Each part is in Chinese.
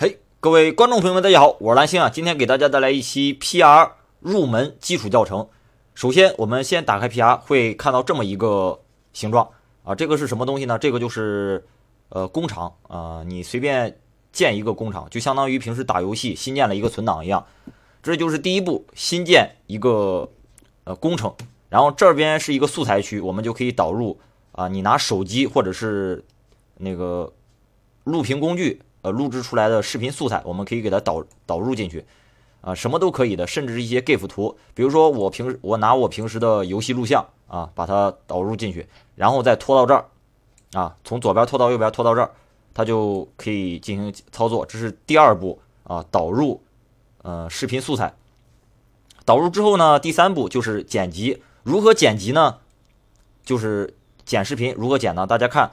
嘿，各位观众朋友们，大家好，我是蓝星啊。今天给大家带来一期 PR 入门基础教程。首先，我们先打开 PR，会看到这么一个形状啊。这个是什么东西呢？这个就是呃工厂啊。你随便建一个工厂，就相当于平时打游戏新建了一个存档一样。这就是第一步，新建一个呃工程。然后这边是一个素材区，我们就可以导入啊。你拿手机或者是那个录屏工具。呃，录制出来的视频素材，我们可以给它导导入进去，啊，什么都可以的，甚至是一些 gif 图，比如说我平时我拿我平时的游戏录像啊，把它导入进去，然后再拖到这儿，啊，从左边拖到右边拖到这儿，它就可以进行操作，这是第二步啊，导入，呃，视频素材，导入之后呢，第三步就是剪辑，如何剪辑呢？就是剪视频，如何剪呢？大家看。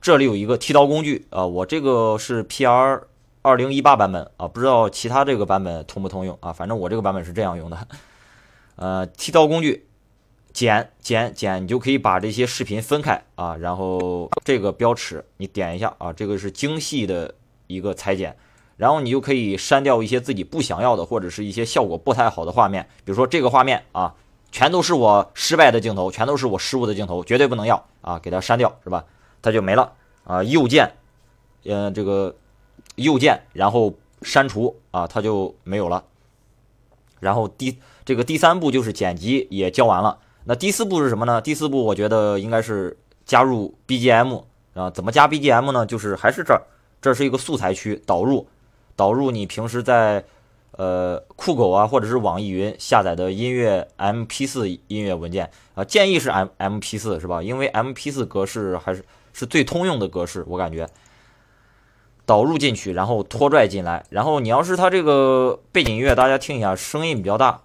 这里有一个剃刀工具啊，我这个是 PR 二零一八版本啊，不知道其他这个版本通不通用啊？反正我这个版本是这样用的，呃，剃刀工具，剪剪剪，你就可以把这些视频分开啊。然后这个标尺你点一下啊，这个是精细的一个裁剪，然后你就可以删掉一些自己不想要的或者是一些效果不太好的画面，比如说这个画面啊，全都是我失败的镜头，全都是我失误的镜头，绝对不能要啊，给它删掉，是吧？它就没了啊！右键，呃，这个右键，然后删除啊，它就没有了。然后第这个第三步就是剪辑也教完了。那第四步是什么呢？第四步我觉得应该是加入 BGM 啊。怎么加 BGM 呢？就是还是这儿，这是一个素材区，导入导入你平时在呃酷狗啊或者是网易云下载的音乐 M P 四音乐文件啊，建议是 M M P 四是吧？因为 M P 四格式还是。是最通用的格式，我感觉导入进去，然后拖拽进来，然后你要是它这个背景音乐，大家听一下，声音比较大，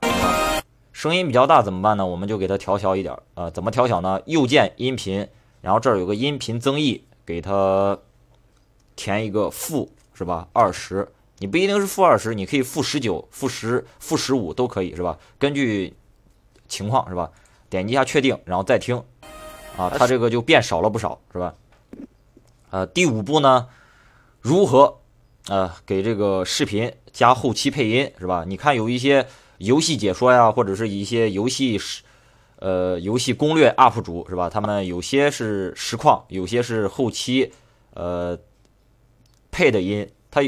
声音比较大怎么办呢？我们就给它调小一点啊？怎么调小呢？右键音频，然后这儿有个音频增益，给它填一个负，是吧？二十，你不一定是负二十，你可以负十九、负十、负十五都可以，是吧？根据情况，是吧？点击一下确定，然后再听啊，它这个就变少了不少，是吧？呃，第五步呢，如何，呃，给这个视频加后期配音是吧？你看有一些游戏解说呀，或者是一些游戏实，呃，游戏攻略 UP 主是吧？他们有些是实况，有些是后期，呃，配的音。他，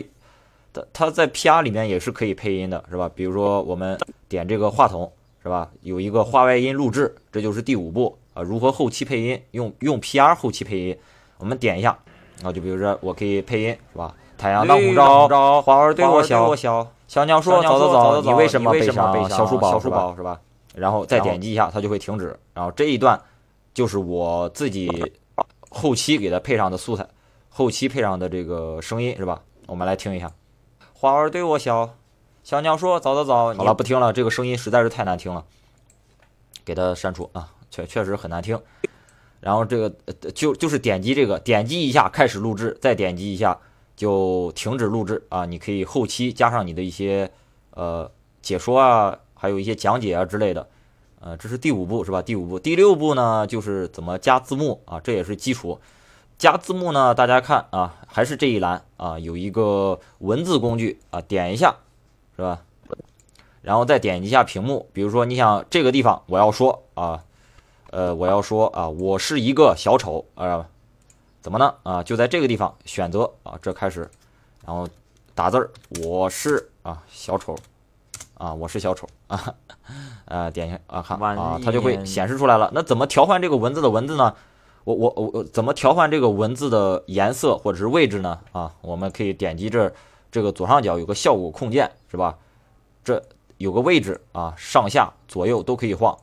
他，他在 PR 里面也是可以配音的是吧？比如说我们点这个话筒是吧？有一个话外音录制，这就是第五步啊。如何后期配音？用用 PR 后期配音，我们点一下。啊，就比如说我可以配音是吧？太阳当空照，花儿对我笑，小鸟说早早早。你为什么背上小书包是吧？然后再点击一下，它就会停止。然后这一段就是我自己后期给它配上的素材，后期配上的这个声音是吧？我们来听一下。花儿对我笑，小鸟说早早早。好了，不听了，这个声音实在是太难听了，给它删除啊，确确实很难听。然后这个就就是点击这个，点击一下开始录制，再点击一下就停止录制啊。你可以后期加上你的一些呃解说啊，还有一些讲解啊之类的。呃，这是第五步是吧？第五步，第六步呢就是怎么加字幕啊，这也是基础。加字幕呢，大家看啊，还是这一栏啊，有一个文字工具啊，点一下是吧？然后再点击一下屏幕，比如说你想这个地方我要说啊。呃，我要说啊，我是一个小丑，啊，怎么呢？啊，就在这个地方选择啊，这开始，然后打字儿，我是啊小丑，啊，我是小丑 啊，呃，点一下啊看啊，它就会显示出来了。那怎么调换这个文字的文字呢？我我我怎么调换这个文字的颜色或者是位置呢？啊，我们可以点击这这个左上角有个效果控件是吧？这有个位置啊，上下左右都可以晃。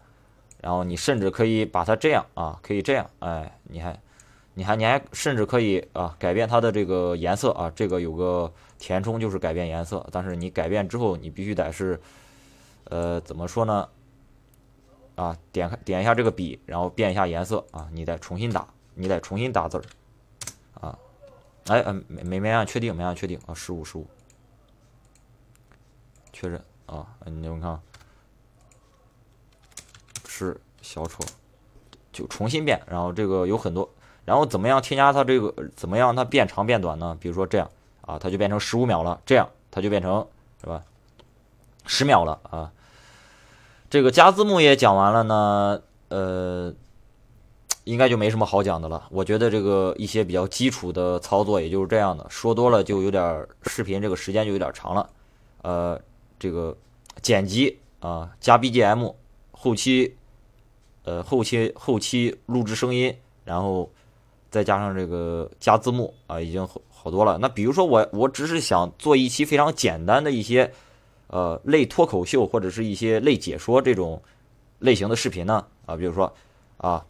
然后你甚至可以把它这样啊，可以这样，哎，你还，你还，你还甚至可以啊改变它的这个颜色啊，这个有个填充就是改变颜色，但是你改变之后你必须得是，呃，怎么说呢？啊，点开点一下这个笔，然后变一下颜色啊，你再重新打，你再重新打字儿啊，哎，嗯，没没按确定，没按确定啊，失误失误，确认啊，你你看。是小丑，就重新变。然后这个有很多，然后怎么样添加它？这个怎么样让它变长变短呢？比如说这样啊，它就变成十五秒了。这样它就变成是吧？十秒了啊。这个加字幕也讲完了呢，呃，应该就没什么好讲的了。我觉得这个一些比较基础的操作也就是这样的。说多了就有点视频这个时间就有点长了。呃，这个剪辑啊，加 BGM，后期。呃，后期后期录制声音，然后再加上这个加字幕啊，已经好好多了。那比如说我我只是想做一期非常简单的一些呃类脱口秀或者是一些类解说这种类型的视频呢啊，比如说啊，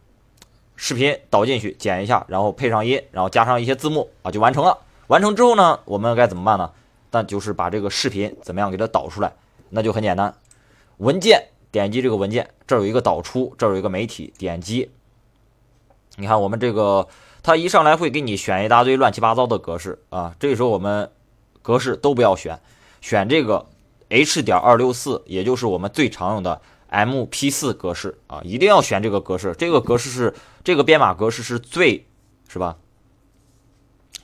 视频导进去剪一下，然后配上音，然后加上一些字幕啊，就完成了。完成之后呢，我们该怎么办呢？但就是把这个视频怎么样给它导出来，那就很简单，文件。点击这个文件，这儿有一个导出，这儿有一个媒体。点击，你看我们这个，它一上来会给你选一大堆乱七八糟的格式啊。这个时候我们格式都不要选，选这个 H 点二六四，也就是我们最常用的 MP4 格式啊，一定要选这个格式。这个格式是这个编码格式是最，是吧？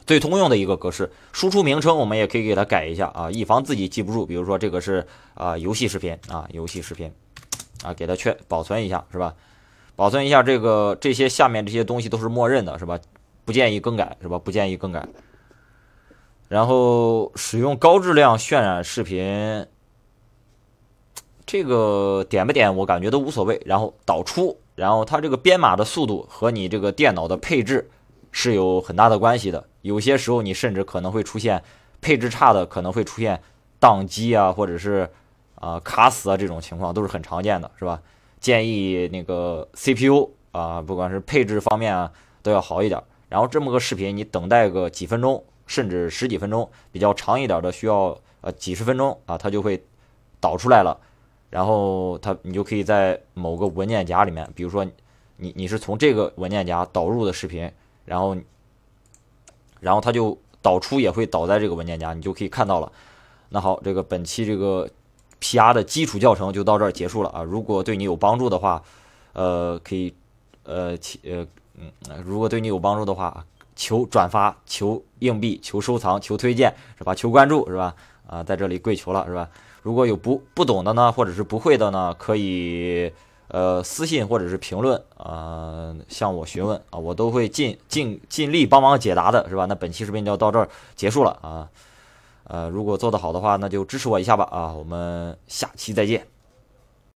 最通用的一个格式，输出名称我们也可以给它改一下啊，以防自己记不住。比如说这个是啊游戏视频啊游戏视频啊，给它确保存一下是吧？保存一下这个这些下面这些东西都是默认的是吧？不建议更改是吧？不建议更改。然后使用高质量渲染视频，这个点不点我感觉都无所谓。然后导出，然后它这个编码的速度和你这个电脑的配置是有很大的关系的。有些时候你甚至可能会出现配置差的，可能会出现宕机啊，或者是啊卡死啊这种情况都是很常见的，是吧？建议那个 CPU 啊，不管是配置方面啊，都要好一点。然后这么个视频，你等待个几分钟，甚至十几分钟，比较长一点的，需要呃几十分钟啊，它就会导出来了。然后它你就可以在某个文件夹里面，比如说你你是从这个文件夹导入的视频，然后。然后它就导出也会导在这个文件夹，你就可以看到了。那好，这个本期这个 PR 的基础教程就到这儿结束了啊！如果对你有帮助的话，呃，可以，呃，呃，嗯，如果对你有帮助的话，求转发，求硬币，求收藏，求推荐，是吧？求关注，是吧？啊，在这里跪求了，是吧？如果有不不懂的呢，或者是不会的呢，可以。呃，私信或者是评论啊，向我询问啊，我都会尽尽尽力帮忙解答的，是吧？那本期视频就到这儿结束了啊。呃，如果做得好的话，那就支持我一下吧啊。我们下期再见。